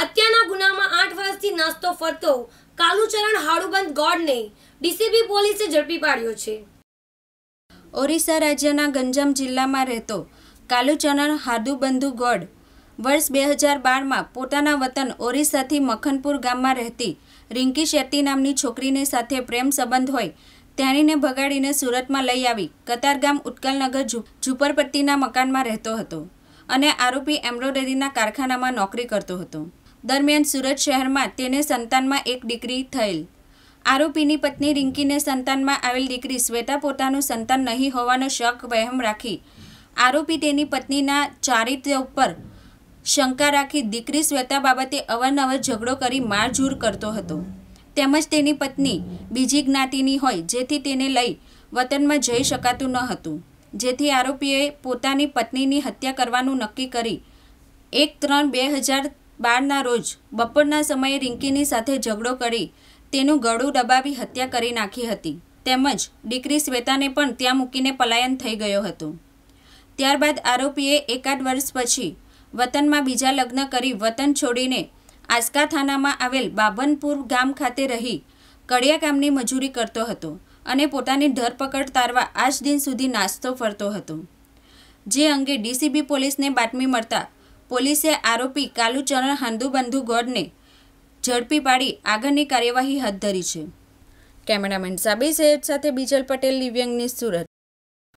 હત્યાના ગુનામાં આઠ વર્ષથી નાસ્તો ફરતો કાલુચરણ હાડુબંધ ગોડને ડીસીબી પોલીસે ઝડપી પાડ્યો છે ઓરિસ્સા રાજ્યના ગંજામ જિલ્લામાં રહેતો કાલુચરણ હાડુબંધુ ગોડ વર્ષ બે હજાર બારમાં પોતાના વતન ઓરિસ્સાથી મખનપુર ગામમાં રહેતી રિંકી શેટ્ટી નામની છોકરીને સાથે પ્રેમ સંબંધ હોય તેણીને ભગાડીને સુરતમાં લઈ આવી કતારગામ ઉત્કલનગર ઝુંપરપટ્ટીના મકાનમાં રહેતો હતો અને આરોપી એમ્બ્રોડરીના કારખાનામાં નોકરી કરતો હતો દરમિયાન સુરત શહેરમાં તેને સંતાનમાં એક દીકરી થયેલ આરોપીની પત્ની રિંકીને સંતાનમાં આવેલ દીકરી શ્વેતા પોતાનું સંતાન નહીં હોવાનો શક વહેમ રાખી આરોપી તેની પત્નીના ચારિત્ર્ય ઉપર શંકા રાખી દીકરી શ્વેતા બાબતે અવારનવાર ઝઘડો કરી મારઝૂર કરતો હતો તેમજ તેની પત્ની બીજી જ્ઞાતિની હોય જેથી તેને લઈ વતનમાં જઈ શકાતું ન હતું જેથી આરોપીએ પોતાની પત્નીની હત્યા કરવાનું નક્કી કરી એક ત્રણ બે હજાર બારના રોજ બપોરના સમયે રિંકીની સાથે ઝઘડો કરી તેનું ગળું દબાવી હત્યા કરી નાખી હતી તેમજ દીકરી શ્વેતાને પણ ત્યાં મૂકીને પલાયન થઈ ગયો હતો ત્યારબાદ આરોપીએ એકાદ વર્ષ પછી વતનમાં બીજા લગ્ન કરી વતન છોડીને આસ્કા થાનામાં આવેલ બાબનપુર ગામ ખાતે રહી કડિયા કામની મજૂરી કરતો હતો અને પોતાની ધરપકડ તારવા આજ દિન સુધી નાસ્તો ફરતો હતો જે અંગે ડીસીબી પોલીસને બાતમી મળતા પોલીસે આરોપી કાલુચરણ હાંદુબંધુ ગોડને ઝડપી પાડી આગળની કાર્યવાહી હાથ ધરી છે કેમેરામેન સાબી સૈયદ સાથે બીજલ પટેલ દિવ્યંગની સુરત